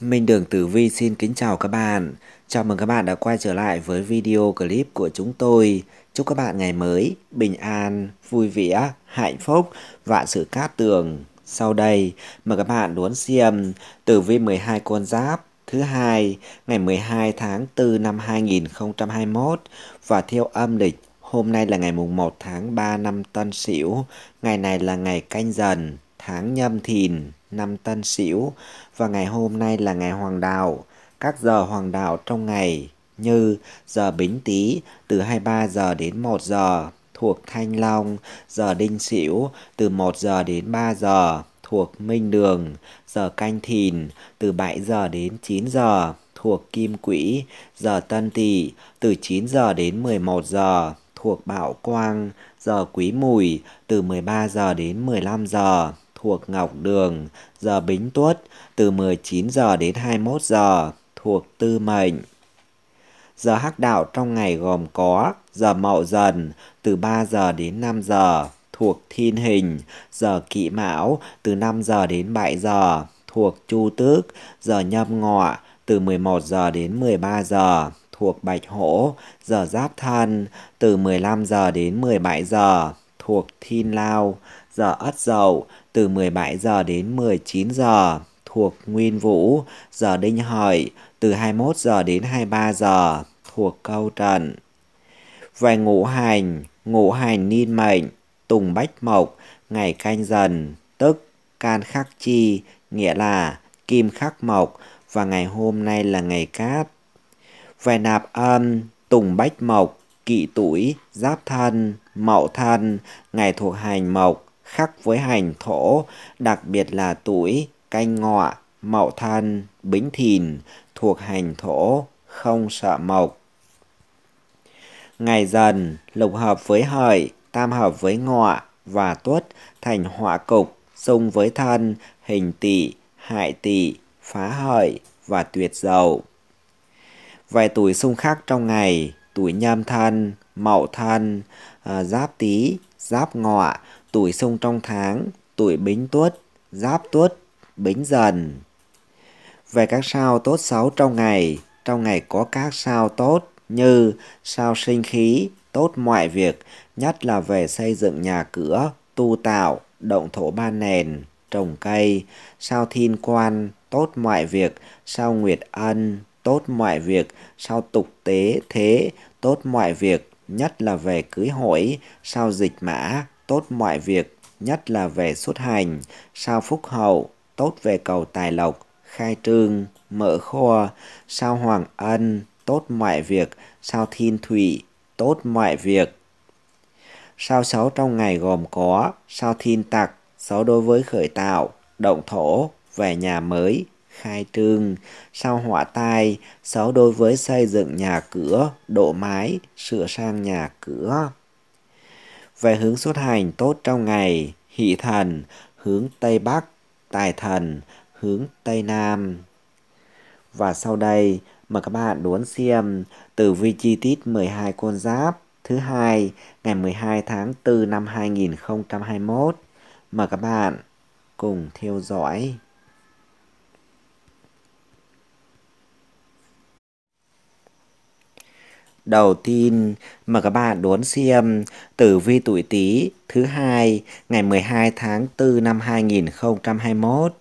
Minh Đường Tử Vi xin kính chào các bạn. Chào mừng các bạn đã quay trở lại với video clip của chúng tôi. Chúc các bạn ngày mới bình an, vui vẻ, hạnh phúc, vạn sự cát tường. Sau đây, mời các bạn đón xem Tử Vi 12 con giáp thứ hai ngày 12 tháng 4 năm 2021 và theo âm lịch Hôm nay là ngày mùng 1 tháng 3 năm Tân Sửu, ngày này là ngày canh dần, tháng nhâm thìn năm Tân Sửu và ngày hôm nay là ngày Hoàng đạo. Các giờ Hoàng đạo trong ngày như giờ Bính Tý từ 23 giờ đến 1 giờ thuộc Thanh Long, giờ Đinh Sửu từ 1 giờ đến 3 giờ thuộc Minh Đường, giờ Canh Thìn từ 7 giờ đến 9 giờ thuộc Kim Quỹ, giờ Tân Tỵ từ 9 giờ đến 11 giờ thuộc Bảo Quang, giờ Quý Mùi từ 13 giờ đến 15 giờ thuộc Ngọc Đường, giờ Bính Tuất từ 19 giờ đến 21 giờ thuộc Tư Mệnh. Giờ Hắc Đạo trong ngày gồm có giờ Mậu Dần từ 3 giờ đến 5 giờ thuộc Thiên Hình, giờ Kỵ Mão từ 5 giờ đến 7 giờ thuộc Chu Tước, giờ Nhâm Ngọ từ 11 giờ đến 13 giờ thuộc Bạch Hổ, giờ Giáp Thân từ 15 giờ đến 17 giờ thuộc Thiên Lao, giờ Ất Dậu từ 17 giờ đến 19 giờ thuộc Nguyên Vũ, giờ Đinh Hợi từ 21 giờ đến 23 giờ thuộc Câu trần Về ngũ hành, ngũ hành niên mệnh, tùng bách mộc, ngày canh dần, tức can khắc chi, nghĩa là kim khắc mộc và ngày hôm nay là ngày cát. Về nạp âm, tùng bách mộc, kỵ tuổi, giáp thân, mậu thân, ngày thuộc hành mộc, khắc với hành thổ, đặc biệt là tuổi canh ngọ, mậu thân, bính thìn thuộc hành thổ, không sợ mộc. Ngày dần, lục hợp với hợi, tam hợp với ngọ và tuất thành họa cục, xung với thân, hình tỵ, hại tỵ, phá hợi và tuyệt dậu. Vài tuổi xung khắc trong ngày, tuổi nhâm thân, mậu thân, à, giáp tý, giáp ngọ tuổi xung trong tháng, tuổi bính tuất, giáp tuất, bính dần. Về các sao tốt xấu trong ngày, trong ngày có các sao tốt như sao sinh khí, tốt mọi việc, nhất là về xây dựng nhà cửa, tu tạo, động thổ ban nền, trồng cây, sao thiên quan, tốt mọi việc, sao nguyệt ân, tốt mọi việc, sao tục tế thế, tốt mọi việc, nhất là về cưới hỏi, sao dịch mã, tốt mọi việc, nhất là về xuất hành, sao phúc hậu, tốt về cầu tài lộc, khai trương, mở kho, sao hoàng ân, tốt mọi việc, sao thiên thủy, tốt mọi việc. Sao xấu trong ngày gồm có sao thiên tặc, xấu đối với khởi tạo, động thổ, về nhà mới, khai trương, sao họa tai, xấu đối với xây dựng nhà cửa, độ mái, sửa sang nhà cửa về hướng xuất hành tốt trong ngày, hỷ thần, hướng Tây Bắc, tài thần, hướng Tây Nam. Và sau đây, mời các bạn đón xem tử vi chi tiết 12 con giáp thứ hai ngày 12 tháng 4 năm 2021. Mời các bạn cùng theo dõi. Đầu tiên, mời các bạn đón xem Tử vi tuổi Tý thứ hai ngày 12 tháng 4 năm 2021.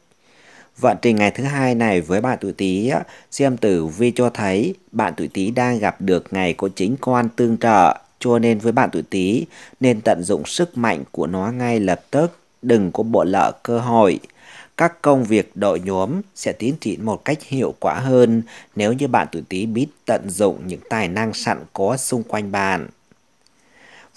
Vận trình ngày thứ hai này với bạn tuổi Tý, xem tử vi cho thấy bạn tuổi Tý đang gặp được ngày có chính quan tương trợ, cho nên với bạn tuổi Tý nên tận dụng sức mạnh của nó ngay lập tức, đừng có bỏ lỡ cơ hội các công việc đội nhóm sẽ tiến triển một cách hiệu quả hơn nếu như bạn tuổi Tý biết tận dụng những tài năng sẵn có xung quanh bạn.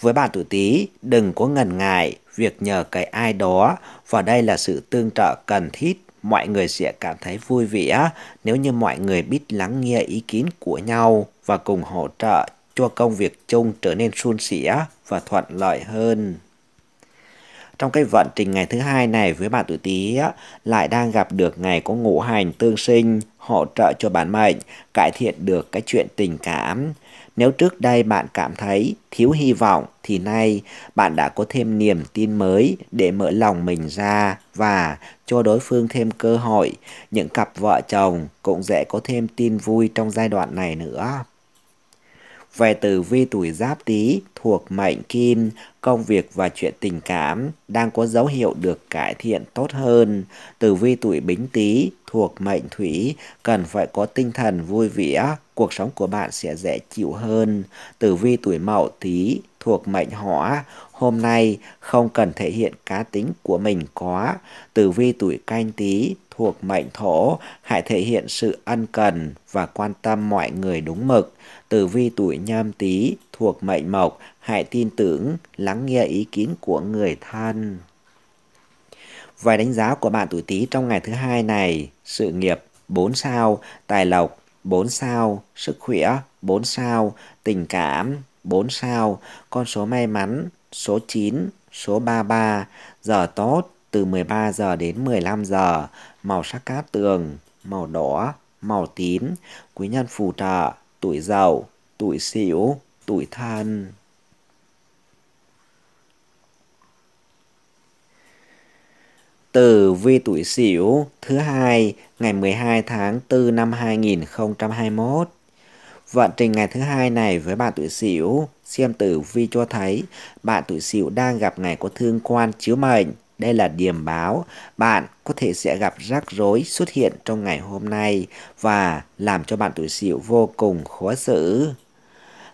Với bạn tuổi Tý, đừng có ngần ngại việc nhờ cái ai đó và đây là sự tương trợ cần thiết mọi người sẽ cảm thấy vui vẻ nếu như mọi người biết lắng nghe ý kiến của nhau và cùng hỗ trợ cho công việc chung trở nên suôn sẻ và thuận lợi hơn trong cái vận trình ngày thứ hai này với bạn tuổi Tý lại đang gặp được ngày có ngũ hành tương sinh hỗ trợ cho bản mệnh cải thiện được cái chuyện tình cảm. Nếu trước đây bạn cảm thấy thiếu hy vọng thì nay bạn đã có thêm niềm tin mới để mở lòng mình ra và cho đối phương thêm cơ hội. Những cặp vợ chồng cũng dễ có thêm tin vui trong giai đoạn này nữa về tử vi tuổi giáp tý thuộc mệnh kim, công việc và chuyện tình cảm đang có dấu hiệu được cải thiện tốt hơn. Tử vi tuổi bính tý thuộc mệnh thủy cần phải có tinh thần vui vẻ, cuộc sống của bạn sẽ dễ chịu hơn. Tử vi tuổi mậu tý thuộc mệnh hỏa, hôm nay không cần thể hiện cá tính của mình quá Tử vi tuổi canh tí thuộc mệnh thổ, hãy thể hiện sự ân cần và quan tâm mọi người đúng mực. Tử vi tuổi nhâm tí thuộc mệnh mộc, hãy tin tưởng, lắng nghe ý kiến của người thân. Vài đánh giá của bạn tuổi Tý trong ngày thứ hai này, sự nghiệp 4 sao, tài lộc 4 sao, sức khỏe 4 sao, tình cảm 4 sao, con số may mắn, số 9, số 33, giờ tốt từ 13 giờ đến 15 giờ, màu sắc cát tường, màu đỏ, màu tím, quý nhân phù trợ, tuổi giàu, tuổi xỉu, tuổi thân. từ vi tuổi Sửu thứ hai ngày 12 tháng 4 năm 2021. Vận trình ngày thứ hai này với bạn tuổi Sửu, xem tử vi cho thấy bạn tuổi Sửu đang gặp ngày có thương quan chiếu mệnh. Đây là điểm báo bạn có thể sẽ gặp rắc rối xuất hiện trong ngày hôm nay và làm cho bạn tuổi Sửu vô cùng khó xử.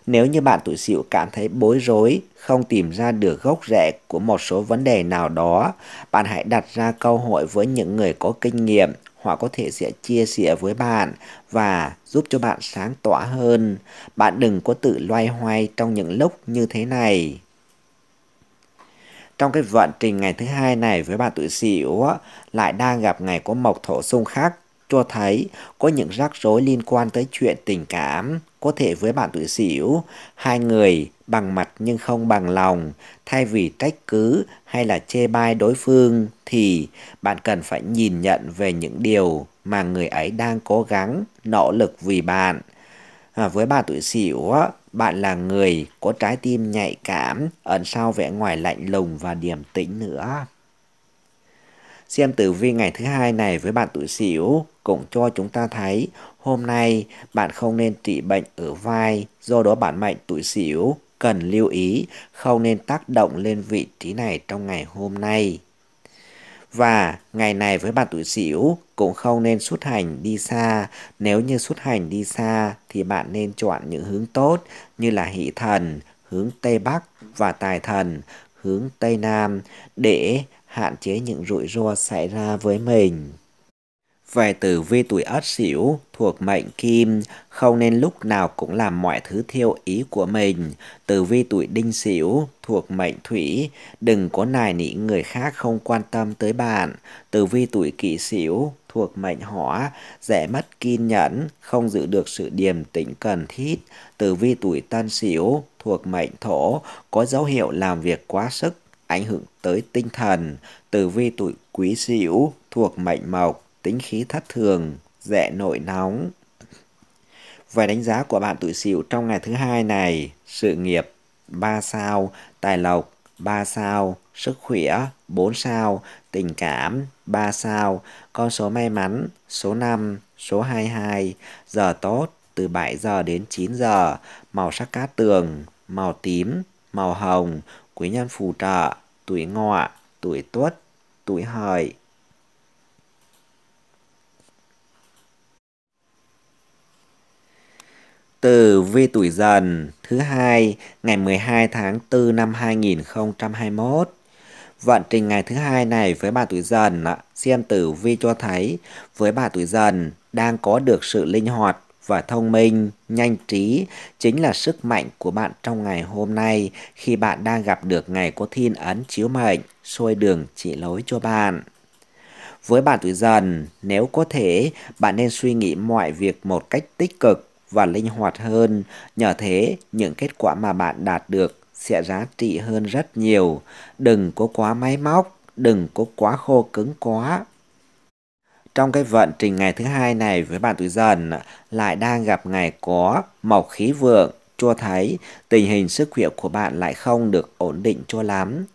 Nếu như bạn tuổi Sửu cảm thấy bối rối, không tìm ra được gốc rễ của một số vấn đề nào đó, bạn hãy đặt ra câu hỏi với những người có kinh nghiệm họ có thể sẽ chia sẻ với bạn và giúp cho bạn sáng tỏa hơn. Bạn đừng có tự loay hoay trong những lúc như thế này. Trong cái vận trình ngày thứ hai này với bạn tuổi Sửu lại đang gặp ngày có mộc thổ xung khắc cho thấy có những rắc rối liên quan tới chuyện tình cảm có thể với bạn tuổi sửu, hai người bằng mặt nhưng không bằng lòng, thay vì trách cứ hay là chê bai đối phương thì bạn cần phải nhìn nhận về những điều mà người ấy đang cố gắng nỗ lực vì bạn. À, với bạn tuổi sửu bạn là người có trái tim nhạy cảm, ẩn sau vẻ ngoài lạnh lùng và điềm tĩnh nữa. Xem tử vi ngày thứ hai này với bạn tuổi Sửu, cũng cho chúng ta thấy hôm nay bạn không nên trị bệnh ở vai, do đó bạn mệnh tuổi xỉu cần lưu ý không nên tác động lên vị trí này trong ngày hôm nay. Và ngày này với bạn tuổi xỉu cũng không nên xuất hành đi xa. Nếu như xuất hành đi xa thì bạn nên chọn những hướng tốt như là hỷ thần, hướng Tây Bắc và tài thần, hướng Tây Nam để hạn chế những rủi ro xảy ra với mình về tử vi tuổi ất sửu thuộc mệnh kim, không nên lúc nào cũng làm mọi thứ theo ý của mình. Tử vi tuổi đinh sửu thuộc mệnh thủy, đừng có nài nỉ người khác không quan tâm tới bạn. Tử vi tuổi kỷ sửu thuộc mệnh hỏa, dễ mất kiên nhẫn, không giữ được sự điềm tĩnh cần thiết. Tử vi tuổi tân sửu thuộc mệnh thổ, có dấu hiệu làm việc quá sức, ảnh hưởng tới tinh thần. Tử vi tuổi quý sửu thuộc mệnh mộc, tính khí thất thường, dễ nội nóng. Về đánh giá của bạn tuổi Sửu trong ngày thứ hai này, sự nghiệp 3 sao, tài lộc 3 sao, sức khỏe 4 sao, tình cảm 3 sao, con số may mắn số 5, số 22, giờ tốt từ 7 giờ đến 9 giờ, màu sắc cát tường, màu tím, màu hồng, quý nhân phù trợ, tuổi ngọ, tuổi tuất, tuổi hợi. từ vi tuổi dần thứ hai ngày 12 tháng 4 năm 2021. Vận trình ngày thứ hai này với bà tuổi dần xem tử vi cho thấy với bà tuổi dần đang có được sự linh hoạt và thông minh, nhanh trí chính là sức mạnh của bạn trong ngày hôm nay khi bạn đang gặp được ngày có thiên ấn chiếu mệnh, soi đường chỉ lối cho bạn. Với bạn tuổi dần, nếu có thể, bạn nên suy nghĩ mọi việc một cách tích cực và linh hoạt hơn. Nhờ thế, những kết quả mà bạn đạt được sẽ giá trị hơn rất nhiều. Đừng có quá máy móc, đừng có quá khô cứng quá. Trong cái vận trình ngày thứ hai này với bạn tuổi dần lại đang gặp ngày có mộc khí vượng cho thấy tình hình sức khỏe của bạn lại không được ổn định cho lắm.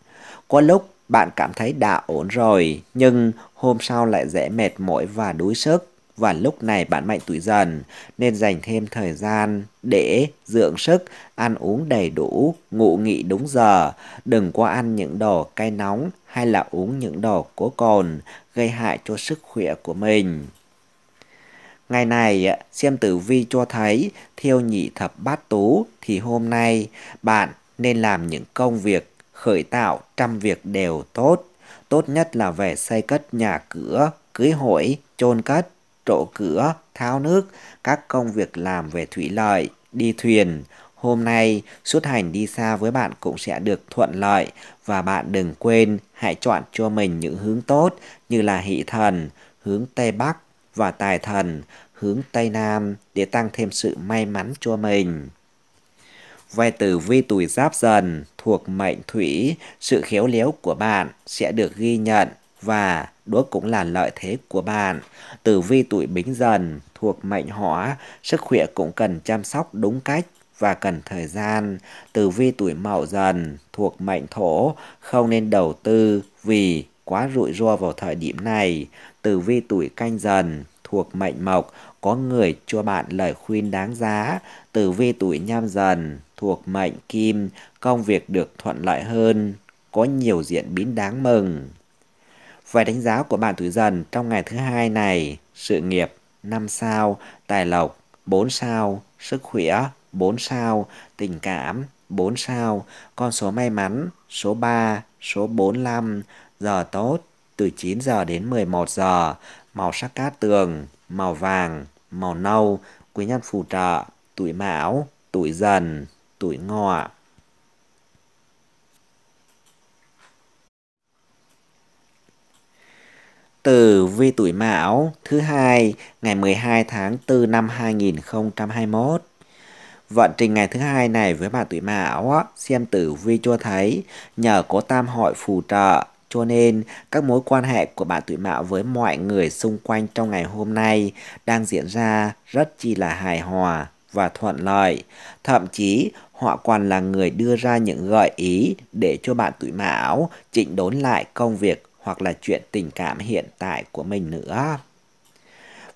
Có lúc bạn cảm thấy đã ổn rồi nhưng hôm sau lại dễ mệt mỏi và đuối sức và lúc này bạn mạnh tuổi dần nên dành thêm thời gian để dưỡng sức, ăn uống đầy đủ, ngủ nghỉ đúng giờ, đừng qua ăn những đồ cay nóng hay là uống những đồ có cồn gây hại cho sức khỏe của mình. Ngày này, xem tử vi cho thấy thiêu nhị thập bát tú thì hôm nay bạn nên làm những công việc khởi tạo trăm việc đều tốt. Tốt nhất là về xây cất nhà cửa, cưới hỏi, chôn cất, trộ cửa, tháo nước, các công việc làm về thủy lợi, đi thuyền. Hôm nay, xuất hành đi xa với bạn cũng sẽ được thuận lợi và bạn đừng quên hãy chọn cho mình những hướng tốt như là hỷ thần, hướng Tây Bắc và tài thần, hướng Tây Nam để tăng thêm sự may mắn cho mình. Về tử vi tuổi giáp dần thuộc mệnh thủy, sự khéo léo của bạn sẽ được ghi nhận và đó cũng là lợi thế của bạn. Tử vi tuổi bính dần thuộc mệnh hỏa, sức khỏe cũng cần chăm sóc đúng cách và cần thời gian. Tử vi tuổi mậu dần thuộc mệnh thổ, không nên đầu tư vì quá rủi ro vào thời điểm này. Tử vi tuổi canh dần thuộc mệnh mộc, có người cho bạn lời khuyên đáng giá. Tử vi tuổi nhâm dần thuộc mệnh kim, công việc được thuận lợi hơn, có nhiều diễn biến đáng mừng. Vài đánh giá của bạn tuổi dần trong ngày thứ hai này, sự nghiệp 5 sao, tài lộc 4 sao, sức khỏe 4 sao, tình cảm 4 sao, con số may mắn số 3, số 45, giờ tốt từ 9 giờ đến 11 giờ, màu sắc cát tường, màu vàng, màu nâu, quý nhân phù trợ, tuổi mão, tuổi dần, tuổi ngọ. Tử vi tuổi Mão thứ hai ngày 12 tháng 4 năm 2021. Vận trình ngày thứ hai này với bạn tuổi Mão xem tử vi cho thấy nhờ có tam hội phù trợ cho nên các mối quan hệ của bạn tuổi mão với mọi người xung quanh trong ngày hôm nay đang diễn ra rất chi là hài hòa và thuận lợi. Thậm chí họ còn là người đưa ra những gợi ý để cho bạn tuổi mão chỉnh đốn lại công việc hoặc là chuyện tình cảm hiện tại của mình nữa.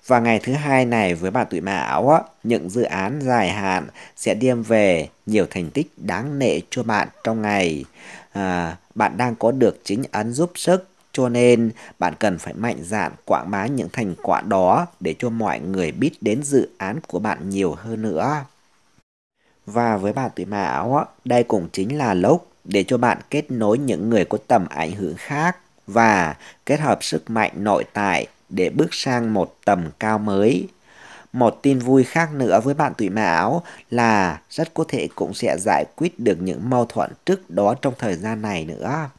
Và ngày thứ hai này với bà tuổi mão, những dự án dài hạn sẽ đem về nhiều thành tích đáng nể cho bạn trong ngày. À, bạn đang có được chính ấn giúp sức, cho nên bạn cần phải mạnh dạn quảng bá những thành quả đó để cho mọi người biết đến dự án của bạn nhiều hơn nữa. Và với bà tuổi mão, đây cũng chính là lúc để cho bạn kết nối những người có tầm ảnh hưởng khác và kết hợp sức mạnh nội tại để bước sang một tầm cao mới. Một tin vui khác nữa với bạn tuổi mão là rất có thể cũng sẽ giải quyết được những mâu thuẫn trước đó trong thời gian này nữa.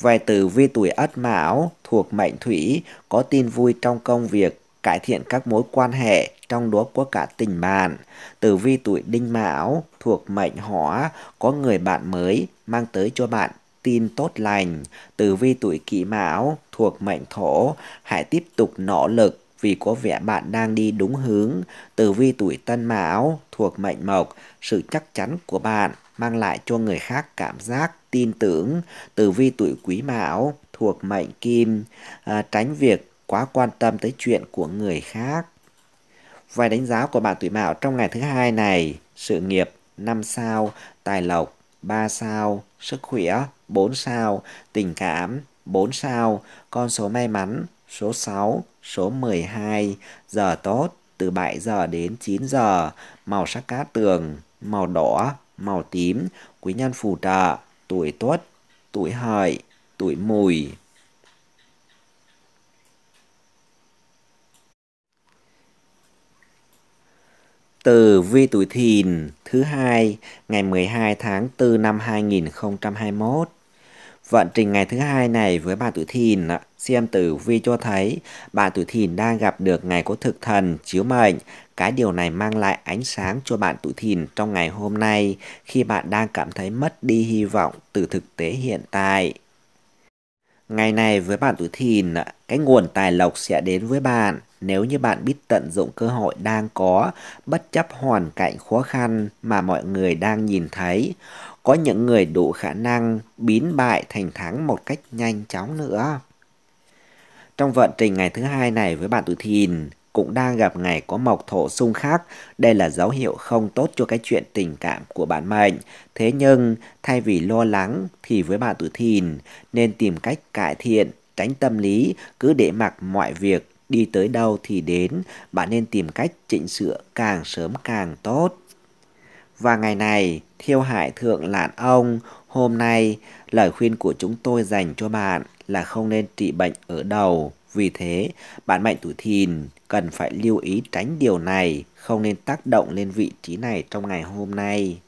Về từ vi tuổi ất mão thuộc mệnh thủy có tin vui trong công việc, cải thiện các mối quan hệ, trong đó có cả tình bạn. Từ vi tuổi đinh mão thuộc mệnh hỏa có người bạn mới mang tới cho bạn tin tốt lành, tử vi tuổi kỷ mão thuộc mệnh thổ, hãy tiếp tục nỗ lực vì có vẻ bạn đang đi đúng hướng. Tử vi tuổi tân mão thuộc mệnh mộc, sự chắc chắn của bạn mang lại cho người khác cảm giác tin tưởng. Tử vi tuổi quý mão thuộc mệnh kim, à, tránh việc quá quan tâm tới chuyện của người khác. Vài đánh giá của bạn tuổi mão trong ngày thứ hai này, sự nghiệp 5 sao, tài lộc 3 sao, sức khỏe 4 sao, tình cảm 4 sao, con số may mắn số 6, số 12, giờ tốt từ 7 giờ đến 9 giờ, màu sắc cát tường, màu đỏ, màu tím, quý nhân phù trợ, tuổi tuất, tuổi hợi, tuổi mùi. Từ Vi Tuổi Thìn thứ hai ngày 12 tháng 4 năm 2021. Vận trình ngày thứ hai này với bà Tuổi Thìn, xem tử vi cho thấy bà Tuổi Thìn đang gặp được ngày có thực thần chiếu mệnh. Cái điều này mang lại ánh sáng cho bạn Tuổi Thìn trong ngày hôm nay khi bạn đang cảm thấy mất đi hy vọng từ thực tế hiện tại. Ngày này với bạn tuổi thìn, cái nguồn tài lộc sẽ đến với bạn nếu như bạn biết tận dụng cơ hội đang có bất chấp hoàn cảnh khó khăn mà mọi người đang nhìn thấy có những người đủ khả năng biến bại thành thắng một cách nhanh chóng nữa trong vận trình ngày thứ hai này với bạn tuổi thìn cũng đang gặp ngày có mộc thổ xung khắc. Đây là dấu hiệu không tốt cho cái chuyện tình cảm của bạn mệnh. Thế nhưng, thay vì lo lắng thì với bạn tuổi thìn nên tìm cách cải thiện, tránh tâm lý, cứ để mặc mọi việc đi tới đâu thì đến, bạn nên tìm cách chỉnh sửa càng sớm càng tốt. Và ngày này, thiêu hại thượng lạn ông, hôm nay lời khuyên của chúng tôi dành cho bạn là không nên trị bệnh ở đầu. Vì thế, bạn mệnh tuổi thìn cần phải lưu ý tránh điều này, không nên tác động lên vị trí này trong ngày hôm nay.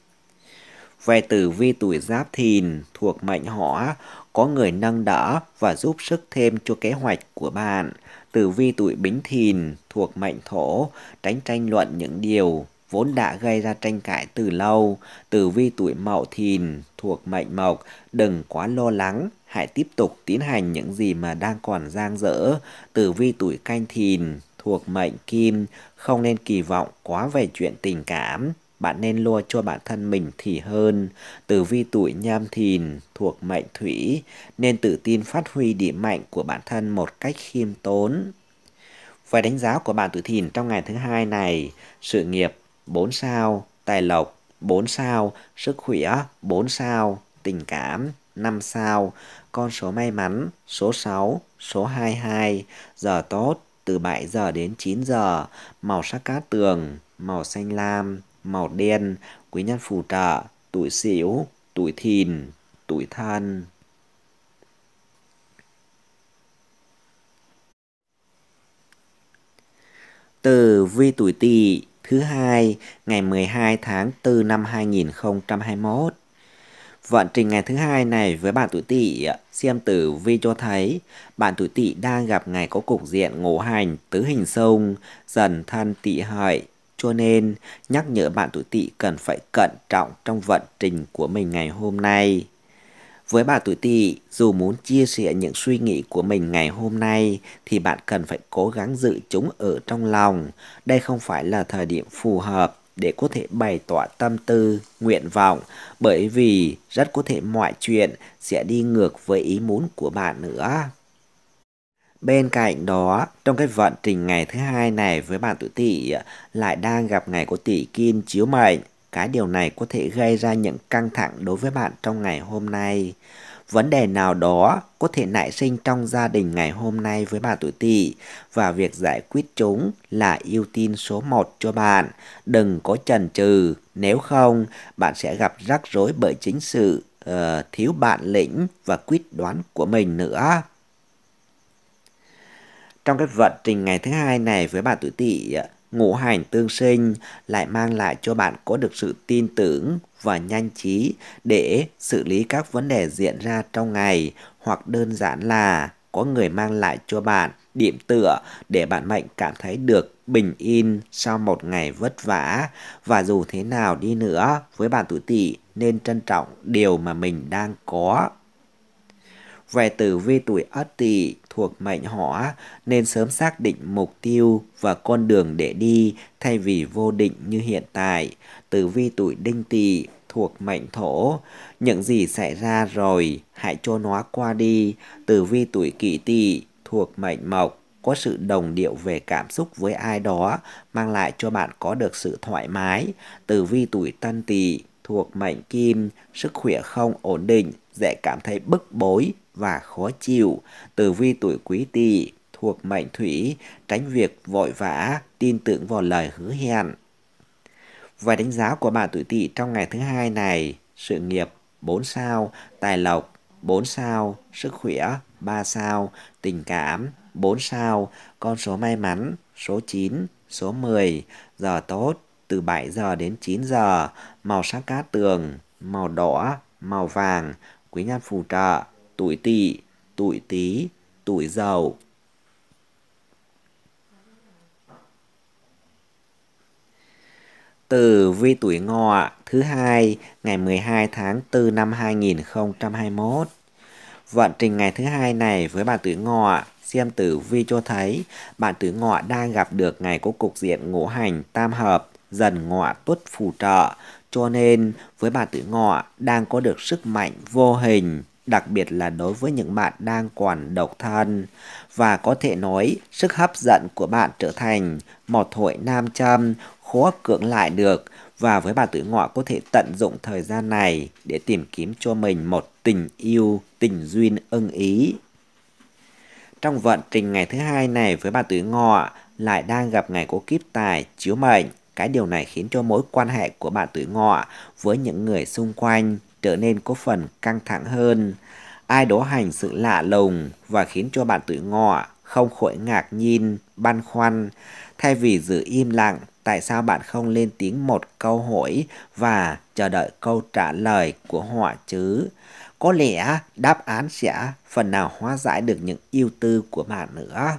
Về tử vi tuổi giáp thìn thuộc mệnh hỏa, có người nâng đỡ và giúp sức thêm cho kế hoạch của bạn – tử vi tuổi bính thìn thuộc mệnh thổ, tránh tranh luận những điều vốn đã gây ra tranh cãi từ lâu. Tử vi tuổi mậu thìn thuộc mệnh mộc, đừng quá lo lắng, hãy tiếp tục tiến hành những gì mà đang còn dang dở. Tử vi tuổi canh thìn thuộc mệnh kim, không nên kỳ vọng quá về chuyện tình cảm. Bạn nên lua cho bản thân mình thì hơn, tử vi tuổi nhâm thìn thuộc mệnh thủy, nên tự tin phát huy điểm mạnh của bản thân một cách khiêm tốn. Về đánh giá của bạn tuổi thìn trong ngày thứ hai này, sự nghiệp 4 sao, tài lộc 4 sao, sức khỏe 4 sao, tình cảm 5 sao, con số may mắn số 6, số 22, giờ tốt từ 7 giờ đến 9 giờ, màu sắc cát tường, màu xanh lam màu đen, quý nhân phù trợ, tuổi xỉu, tuổi thìn, tuổi thân. Từ vi tuổi tỵ thứ hai ngày 12 tháng 4 năm 2021. Vận trình ngày thứ hai này với bạn tuổi tỵ xem tử vi cho thấy bạn tuổi tỵ đang gặp ngày có cục diện ngũ hành tứ hình xung dần thân tỵ hợi cho nên, nhắc nhở bạn tuổi tỵ cần phải cẩn trọng trong vận trình của mình ngày hôm nay. Với bạn tuổi tỵ, dù muốn chia sẻ những suy nghĩ của mình ngày hôm nay thì bạn cần phải cố gắng giữ chúng ở trong lòng. Đây không phải là thời điểm phù hợp để có thể bày tỏ tâm tư, nguyện vọng bởi vì rất có thể mọi chuyện sẽ đi ngược với ý muốn của bạn nữa. Bên cạnh đó, trong cái vận trình ngày thứ hai này với bạn tuổi tỵ ờ, lại đang gặp ngày của tỷ kim chiếu mệnh. Cái điều này có thể gây ra những căng thẳng đối với bạn trong ngày hôm nay. Vấn đề nào đó có thể nảy sinh trong gia đình ngày hôm nay với bạn tuổi tỵ và việc giải quyết chúng là ưu tiên số 1 cho bạn. Đừng có chần chừ, nếu không bạn sẽ gặp rắc rối bởi chính sự uh, thiếu bản lĩnh và quyết đoán của mình nữa. Trong cái vận trình ngày thứ hai này với bạn tuổi tỵ, ngũ hành tương sinh lại mang lại cho bạn có được sự tin tưởng và nhanh trí để xử lý các vấn đề diễn ra trong ngày hoặc đơn giản là có người mang lại cho bạn điểm tựa để bạn mạnh cảm thấy được bình yên sau một ngày vất vả và dù thế nào đi nữa với bạn tuổi tỵ nên trân trọng điều mà mình đang có về tử vi tuổi ất tỵ thuộc mệnh hỏa nên sớm xác định mục tiêu và con đường để đi thay vì vô định như hiện tại. Tử vi tuổi đinh tỵ thuộc mệnh thổ, những gì xảy ra rồi hãy cho nó qua đi. Tử vi tuổi kỷ tỵ thuộc mệnh mộc, có sự đồng điệu về cảm xúc với ai đó mang lại cho bạn có được sự thoải mái. Tử vi tuổi tân tỵ thuộc mệnh kim, sức khỏe không ổn định, dễ cảm thấy bức bối và khó chịu, tử vi tuổi quý tỵ thuộc mệnh thủy, tránh việc vội vã, tin tưởng vào lời hứa hẹn. Và đánh giá của bạn tuổi tỵ trong ngày thứ hai này, sự nghiệp 4 sao, tài lộc 4 sao, sức khỏe 3 sao, tình cảm 4 sao, con số may mắn số 9, số 10, giờ tốt từ 7 giờ đến 9 giờ, màu sắc cát tường, màu đỏ, màu vàng, quý nhân phù trợ tuổi tỵ, tuổi tý, tuổi dậu Từ vi tuổi ngọ thứ hai ngày 12 tháng 4 năm 2021. Vận trình ngày thứ hai này với bà tuổi ngọ xem tử vi cho thấy bạn tuổi ngọ đang gặp được ngày có cục diện ngũ hành tam hợp dần ngọ tuất phù trợ cho nên với bà tuổi ngọ đang có được sức mạnh vô hình đặc biệt là đối với những bạn đang còn độc thân. Và có thể nói, sức hấp dẫn của bạn trở thành một hội nam châm khó cưỡng lại được và với bà tuổi ngọ có thể tận dụng thời gian này để tìm kiếm cho mình một tình yêu, tình duyên ưng ý. Trong vận trình ngày thứ hai này với bà tuổi ngọ lại đang gặp ngày của kiếp tài, chiếu mệnh. Cái điều này khiến cho mối quan hệ của bạn tuổi ngọ với những người xung quanh trở nên có phần căng thẳng hơn. Ai đó hành sự lạ lùng và khiến cho bạn tuổi ngọ không khỏi ngạc nhiên, băn khoăn. Thay vì giữ im lặng, tại sao bạn không lên tiếng một câu hỏi và chờ đợi câu trả lời của họ chứ? Có lẽ đáp án sẽ phần nào hóa giải được những ưu tư của bạn nữa.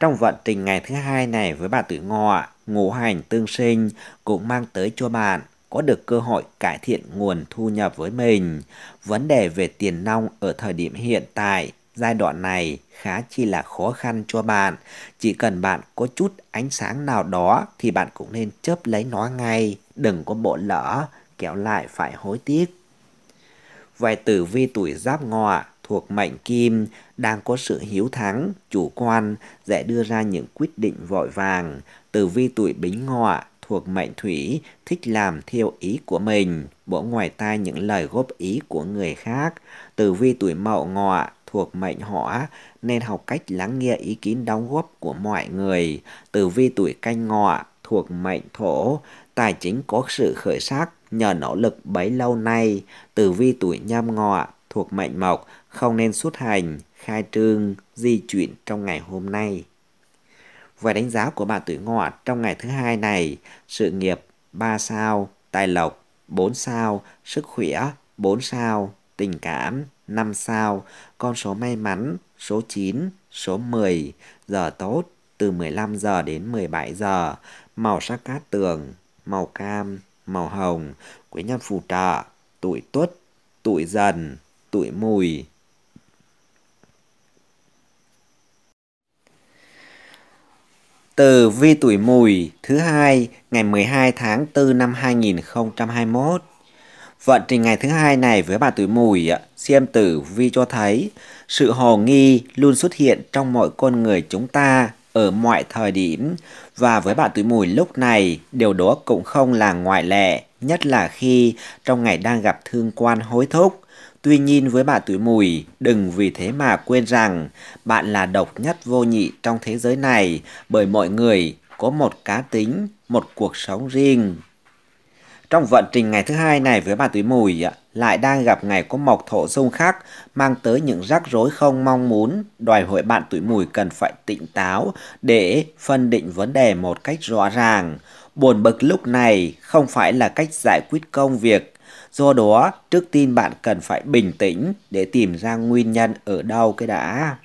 Trong vận trình ngày thứ hai này với bạn tuổi ngọ, ngũ hành tương sinh cũng mang tới cho bạn có được cơ hội cải thiện nguồn thu nhập với mình. Vấn đề về tiền nong ở thời điểm hiện tại, giai đoạn này khá chi là khó khăn cho bạn. Chỉ cần bạn có chút ánh sáng nào đó thì bạn cũng nên chớp lấy nó ngay, đừng có bộ lỡ, kéo lại phải hối tiếc. Vài tử vi tuổi giáp ngọ thuộc mệnh kim đang có sự hiếu thắng, chủ quan, dễ đưa ra những quyết định vội vàng. Tử vi tuổi bính ngọ thuộc mệnh thủy, thích làm theo ý của mình, bỏ ngoài tai những lời góp ý của người khác. Tử vi tuổi mậu ngọ thuộc mệnh hỏa nên học cách lắng nghe ý kiến đóng góp của mọi người. Tử vi tuổi canh ngọ thuộc mệnh thổ, tài chính có sự khởi sắc nhờ nỗ lực bấy lâu nay. Tử vi tuổi nhâm ngọ thuộc mệnh mộc không nên xuất hành, khai trương, di chuyển trong ngày hôm nay. Về đánh giá của bạn tuổi ngọ trong ngày thứ hai này, sự nghiệp 3 sao, tài lộc 4 sao, sức khỏe 4 sao, tình cảm 5 sao, con số may mắn số 9, số 10, giờ tốt từ 15 giờ đến 17 giờ, màu sắc cát tường, màu cam, màu hồng, quý nhân phù trợ, tuổi tuất, tuổi dần, tuổi mùi, Từ vi tuổi mùi thứ hai ngày 12 tháng 4 năm 2021. Vận trình ngày thứ hai này với bà tuổi mùi, xem tử vi cho thấy sự hồ nghi luôn xuất hiện trong mọi con người chúng ta ở mọi thời điểm và với bạn tuổi mùi lúc này điều đó cũng không là ngoại lệ nhất là khi trong ngày đang gặp thương quan hối thúc Tuy nhiên với bà tuổi mùi, đừng vì thế mà quên rằng bạn là độc nhất vô nhị trong thế giới này bởi mọi người có một cá tính, một cuộc sống riêng. Trong vận trình ngày thứ hai này với bà tuổi mùi lại đang gặp ngày có mộc thổ xung khắc mang tới những rắc rối không mong muốn đòi hỏi bạn tuổi mùi cần phải tỉnh táo để phân định vấn đề một cách rõ ràng. Buồn bực lúc này không phải là cách giải quyết công việc Do đó, trước tin bạn cần phải bình tĩnh để tìm ra nguyên nhân ở đâu cái đã.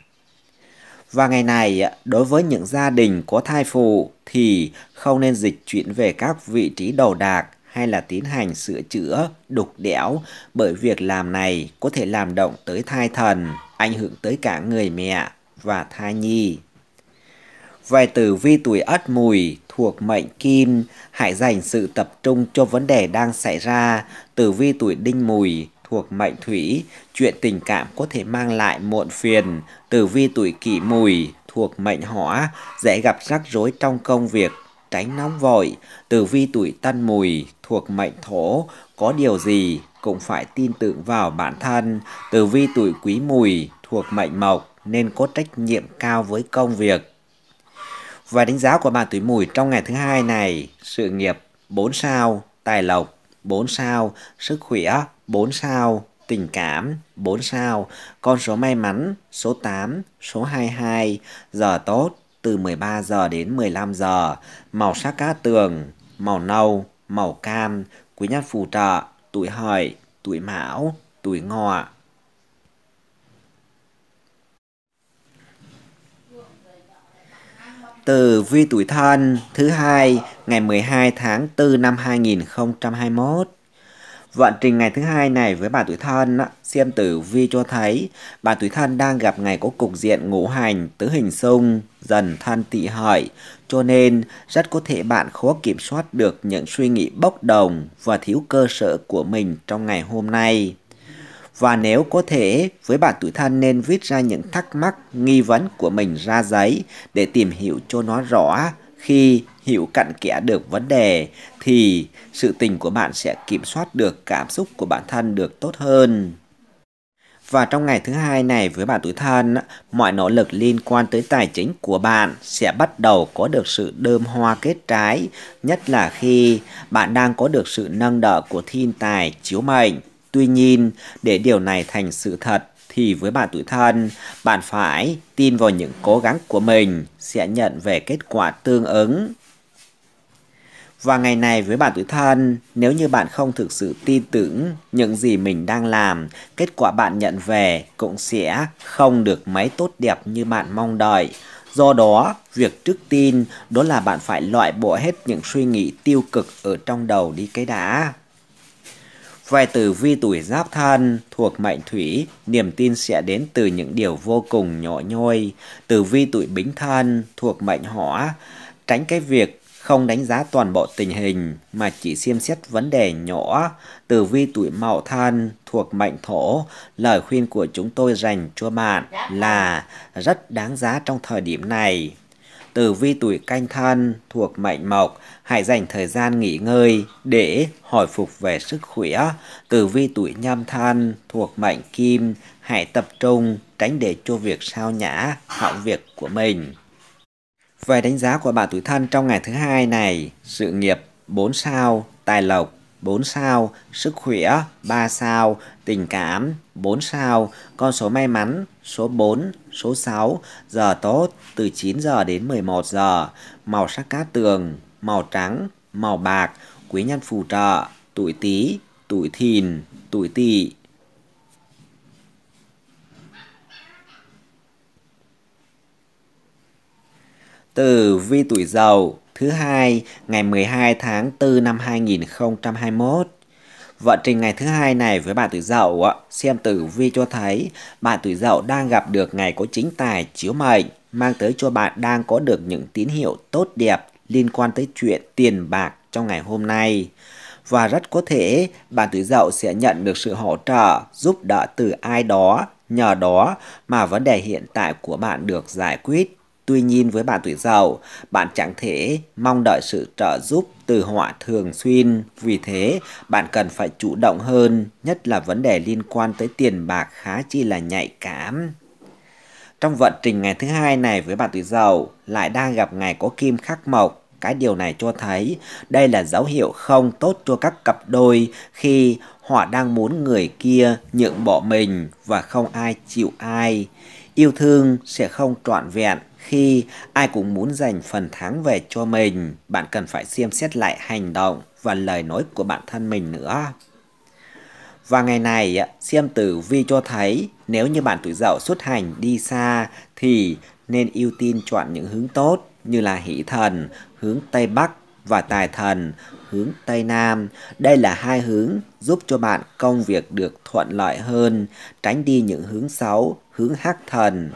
Và ngày này, đối với những gia đình có thai phụ thì không nên dịch chuyển về các vị trí đầu đạc hay là tiến hành sửa chữa, đục đẽo bởi việc làm này có thể làm động tới thai thần, ảnh hưởng tới cả người mẹ và thai nhi. vài từ vi tuổi ất mùi thuộc mệnh kim, hãy dành sự tập trung cho vấn đề đang xảy ra tử vi tuổi đinh mùi thuộc mệnh thủy, chuyện tình cảm có thể mang lại muộn phiền, tử vi tuổi kỷ mùi thuộc mệnh hỏa, dễ gặp rắc rối trong công việc, tránh nóng vội, tử vi tuổi tân mùi thuộc mệnh thổ, có điều gì cũng phải tin tưởng vào bản thân, tử vi tuổi quý mùi thuộc mệnh mộc nên có trách nhiệm cao với công việc. Và đánh giá của bạn tuổi mùi trong ngày thứ hai này, sự nghiệp 4 sao, tài lộc 4 sao, sức khỏe 4 sao, tình cảm 4 sao, con số may mắn số 8, số 22, giờ tốt từ 13 giờ đến 15 giờ, màu sắc cát tường, màu nâu, màu cam, quý nhân phù trợ, tuổi hợi, tuổi mão, tuổi ngọ. Từ vi tuổi thân thứ hai ngày 12 tháng 4 năm 2021. Vận trình ngày thứ hai này với bà tuổi thân xem tử vi cho thấy bà tuổi thân đang gặp ngày có cục diện ngũ hành tứ hình xung dần thân tị hợi cho nên rất có thể bạn khó kiểm soát được những suy nghĩ bốc đồng và thiếu cơ sở của mình trong ngày hôm nay và nếu có thể với bạn tuổi thân nên viết ra những thắc mắc nghi vấn của mình ra giấy để tìm hiểu cho nó rõ khi hiểu cặn kẽ được vấn đề thì sự tình của bạn sẽ kiểm soát được cảm xúc của bản thân được tốt hơn và trong ngày thứ hai này với bạn tuổi thân, mọi nỗ lực liên quan tới tài chính của bạn sẽ bắt đầu có được sự đơm hoa kết trái, nhất là khi bạn đang có được sự nâng đỡ của thiên tài chiếu mệnh. Tuy nhiên, để điều này thành sự thật thì với bạn tuổi thân, bạn phải tin vào những cố gắng của mình sẽ nhận về kết quả tương ứng. Và ngày này với bạn tuổi thân, nếu như bạn không thực sự tin tưởng những gì mình đang làm, kết quả bạn nhận về cũng sẽ không được mấy tốt đẹp như bạn mong đợi. Do đó, việc trước tin đó là bạn phải loại bỏ hết những suy nghĩ tiêu cực ở trong đầu đi cái đã. Vài từ vi tuổi giáp thân thuộc mệnh thủy, niềm tin sẽ đến từ những điều vô cùng nhỏ nhoi. Từ vi tuổi bính thân thuộc mệnh hỏa, tránh cái việc không đánh giá toàn bộ tình hình mà chỉ xem xét vấn đề nhỏ. Từ vi tuổi mậu thân thuộc mệnh thổ, lời khuyên của chúng tôi dành cho bạn là rất đáng giá trong thời điểm này tử vi tuổi canh thân thuộc mệnh mộc, hãy dành thời gian nghỉ ngơi để hồi phục về sức khỏe. Tử vi tuổi nhâm thân thuộc mệnh kim, hãy tập trung tránh để cho việc sao nhã hỏng việc của mình. Về đánh giá của bạn tuổi thân trong ngày thứ hai này, sự nghiệp 4 sao, tài lộc 4 sao, sức khỏe 3 sao, tình cảm 4 sao, con số may mắn số 4, số 6, giờ tốt từ 9 giờ đến 11 giờ, màu sắc cát tường, màu trắng, màu bạc, quý nhân phù trợ, tuổi Tý, tuổi Thìn, tuổi Tỵ. từ vi tuổi Dậu thứ hai ngày 12 tháng 4 năm 2021. Vận trình ngày thứ hai này với bạn tuổi dậu xem tử vi cho thấy bạn tuổi dậu đang gặp được ngày có chính tài chiếu mệnh, mang tới cho bạn đang có được những tín hiệu tốt đẹp liên quan tới chuyện tiền bạc trong ngày hôm nay. Và rất có thể bạn tuổi dậu sẽ nhận được sự hỗ trợ, giúp đỡ từ ai đó, nhờ đó mà vấn đề hiện tại của bạn được giải quyết. Tuy nhiên với bạn tuổi dậu, bạn chẳng thể mong đợi sự trợ giúp từ họa thường xuyên. Vì thế, bạn cần phải chủ động hơn, nhất là vấn đề liên quan tới tiền bạc khá chi là nhạy cảm. Trong vận trình ngày thứ hai này với bạn tuổi dậu lại đang gặp ngày có kim khắc mộc. Cái điều này cho thấy đây là dấu hiệu không tốt cho các cặp đôi khi họ đang muốn người kia nhượng bộ mình và không ai chịu ai. Yêu thương sẽ không trọn vẹn khi ai cũng muốn giành phần thắng về cho mình, bạn cần phải xem xét lại hành động và lời nói của bản thân mình nữa. Và ngày này, xem tử vi cho thấy nếu như bạn tuổi dậu xuất hành đi xa thì nên ưu tiên chọn những hướng tốt như là hỷ thần, hướng Tây Bắc và tài thần, hướng Tây Nam. Đây là hai hướng giúp cho bạn công việc được thuận lợi hơn, tránh đi những hướng xấu, hướng hắc thần,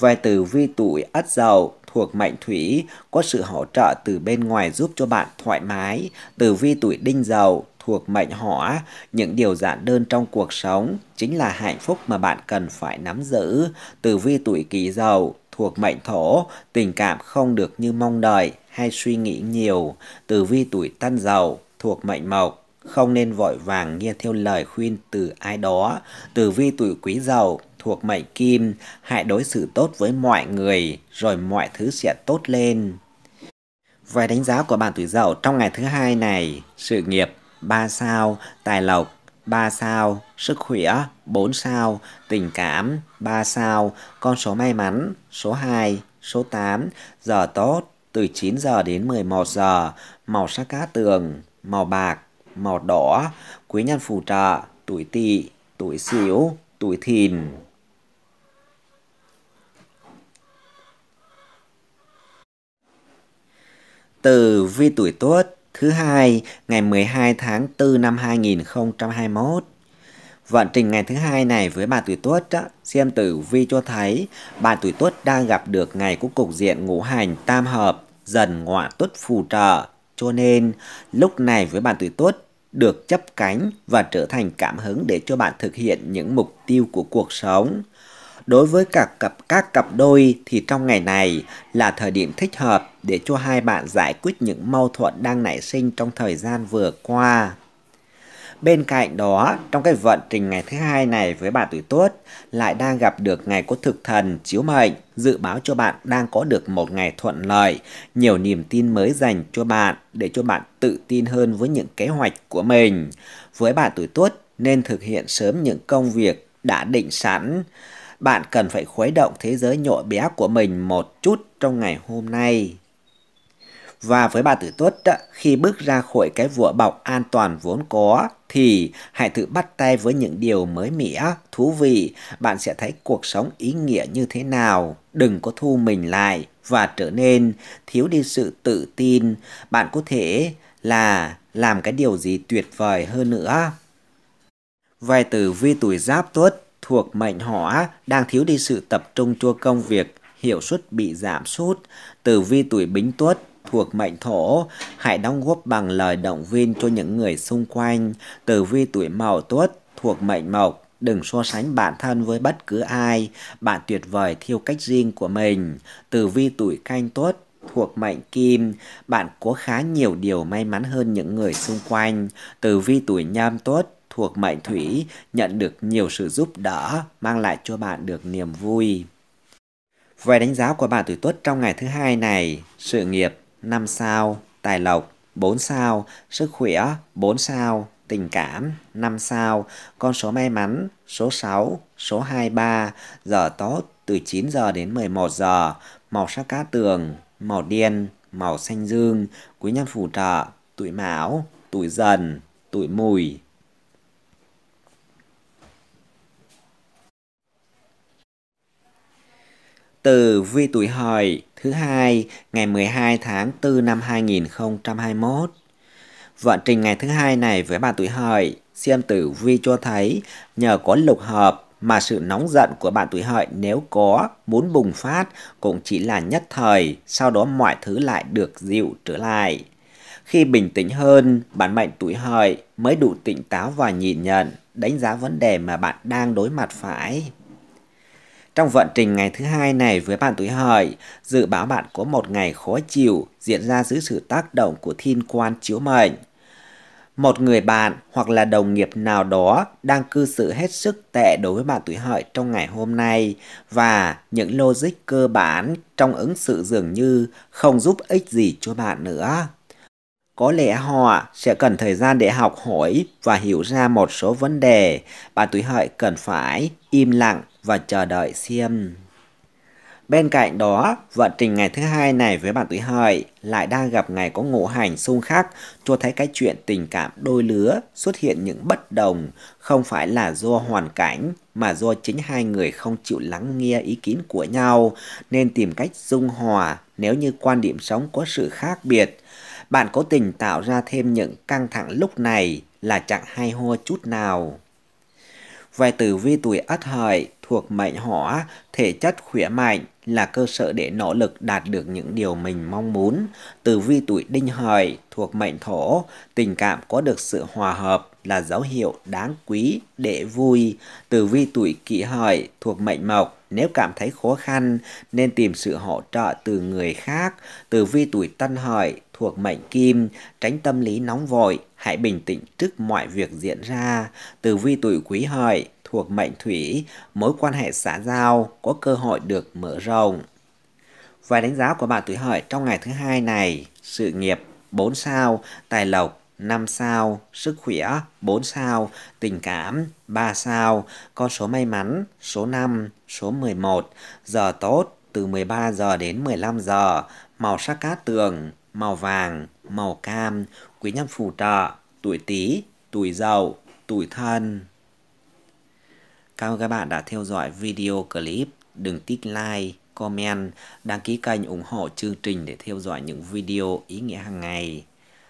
Vài từ vi tụi át dầu thuộc mệnh thủy có sự hỗ trợ từ bên ngoài giúp cho bạn thoải mái. Từ vi tuổi đinh dậu thuộc mệnh hỏa, những điều giản đơn trong cuộc sống chính là hạnh phúc mà bạn cần phải nắm giữ. Từ vi tuổi kỷ dậu thuộc mệnh thổ, tình cảm không được như mong đợi hay suy nghĩ nhiều. Từ vi tuổi tân dậu thuộc mệnh mộc, không nên vội vàng nghe theo lời khuyên từ ai đó. Từ vi tuổi quý dậu thuộc mệnh kim, hãy đối xử tốt với mọi người, rồi mọi thứ sẽ tốt lên. Vài đánh giá của bạn tuổi dậu trong ngày thứ hai này, sự nghiệp 3 sao, tài lộc 3 sao, sức khỏe 4 sao, tình cảm 3 sao, con số may mắn số 2, số 8, giờ tốt từ 9 giờ đến 11 giờ, màu sắc cá tường, màu bạc, màu đỏ, quý nhân phù trợ, tuổi tỵ, tuổi sửu, tuổi thìn. Từ vi tuổi Tuất thứ hai ngày 12 tháng 4 năm 2021. Vận trình ngày thứ hai này với bà tuổi Tuất đó, xem tử vi cho thấy bà tuổi Tuất đang gặp được ngày của cục diện ngũ hành tam hợp dần ngọa Tuất phù trợ. Cho nên lúc này với bà tuổi Tuất được chấp cánh và trở thành cảm hứng để cho bạn thực hiện những mục tiêu của cuộc sống. Đối với cả cặp các cặp đôi thì trong ngày này là thời điểm thích hợp để cho hai bạn giải quyết những mâu thuẫn đang nảy sinh trong thời gian vừa qua. Bên cạnh đó, trong cái vận trình ngày thứ hai này với bạn tuổi Tuất lại đang gặp được ngày có thực thần chiếu mệnh, dự báo cho bạn đang có được một ngày thuận lợi, nhiều niềm tin mới dành cho bạn để cho bạn tự tin hơn với những kế hoạch của mình. Với bạn tuổi Tuất nên thực hiện sớm những công việc đã định sẵn bạn cần phải khuấy động thế giới nhộn bé của mình một chút trong ngày hôm nay. Và với bà tử tuất, khi bước ra khỏi cái vựa bọc an toàn vốn có, thì hãy thử bắt tay với những điều mới mẻ, thú vị. Bạn sẽ thấy cuộc sống ý nghĩa như thế nào. Đừng có thu mình lại và trở nên thiếu đi sự tự tin. Bạn có thể là làm cái điều gì tuyệt vời hơn nữa. Vài từ vi tuổi giáp tuất thuộc mệnh hỏa đang thiếu đi sự tập trung cho công việc, hiệu suất bị giảm sút. Tử vi tuổi bính tuất thuộc mệnh thổ, hãy đóng góp bằng lời động viên cho những người xung quanh. Tử vi tuổi mậu tuất thuộc mệnh mộc, đừng so sánh bản thân với bất cứ ai, bạn tuyệt vời theo cách riêng của mình. Tử vi tuổi canh tuất thuộc mệnh kim, bạn có khá nhiều điều may mắn hơn những người xung quanh. Tử vi tuổi nhâm tuất thuộc mệnh Thủy nhận được nhiều sự giúp đỡ, mang lại cho bạn được niềm vui. Về đánh giá của bạn tuổi Tuất trong ngày thứ hai này, sự nghiệp 5 sao, tài lộc 4 sao, sức khỏe 4 sao, tình cảm 5 sao, con số may mắn số 6, số 23, giờ tốt từ 9 giờ đến 11 giờ, màu sắc cá tường, màu đen, màu xanh dương, quý nhân phù trợ, tuổi mão, tuổi dần, tuổi mùi. Từ vi tuổi hợi thứ hai ngày 12 tháng 4 năm 2021. Vận trình ngày thứ hai này với bạn tuổi hợi, xem tử vi cho thấy nhờ có lục hợp mà sự nóng giận của bạn tuổi hợi nếu có muốn bùng phát cũng chỉ là nhất thời, sau đó mọi thứ lại được dịu trở lại. Khi bình tĩnh hơn, bản mệnh tuổi hợi mới đủ tỉnh táo và nhìn nhận, đánh giá vấn đề mà bạn đang đối mặt phải. Trong vận trình ngày thứ hai này với bạn tuổi hợi, dự báo bạn có một ngày khó chịu diễn ra dưới sự tác động của thiên quan chiếu mệnh. Một người bạn hoặc là đồng nghiệp nào đó đang cư xử hết sức tệ đối với bạn tuổi hợi trong ngày hôm nay và những logic cơ bản trong ứng xử dường như không giúp ích gì cho bạn nữa. Có lẽ họ sẽ cần thời gian để học hỏi và hiểu ra một số vấn đề. Bạn tuổi hợi cần phải im lặng và chờ đợi xem. Bên cạnh đó, vận trình ngày thứ hai này với bạn tuổi hợi lại đang gặp ngày có ngũ hành xung khắc, cho thấy cái chuyện tình cảm đôi lứa xuất hiện những bất đồng, không phải là do hoàn cảnh mà do chính hai người không chịu lắng nghe ý kiến của nhau nên tìm cách dung hòa nếu như quan điểm sống có sự khác biệt bạn cố tình tạo ra thêm những căng thẳng lúc này là chẳng hay ho chút nào. Về tử vi tuổi ất hợi thuộc mệnh hỏa, thể chất khỏe mạnh là cơ sở để nỗ lực đạt được những điều mình mong muốn. Tử vi tuổi đinh hợi thuộc mệnh thổ, tình cảm có được sự hòa hợp là dấu hiệu đáng quý để vui. Tử vi tuổi kỷ hợi thuộc mệnh mộc, nếu cảm thấy khó khăn, nên tìm sự hỗ trợ từ người khác, từ vi tuổi tân hợi, thuộc mệnh kim, tránh tâm lý nóng vội, hãy bình tĩnh trước mọi việc diễn ra. Từ vi tuổi quý hợi, thuộc mệnh thủy, mối quan hệ xã giao có cơ hội được mở rộng. Và đánh giá của bạn tuổi hợi trong ngày thứ hai này, sự nghiệp 4 sao, tài lộc 5 sao, sức khỏe 4 sao, tình cảm 3 sao, con số may mắn số 5, số 11, giờ tốt từ 13 giờ đến 15 giờ, màu sắc cát tường, màu vàng, màu cam, quý nhân phù trợ, tuổi Tý, tuổi Dậu, tuổi Thân. Cảm ơn các bạn đã theo dõi video clip. Đừng tích like, comment, đăng ký kênh ủng hộ chương trình để theo dõi những video ý nghĩa hàng ngày.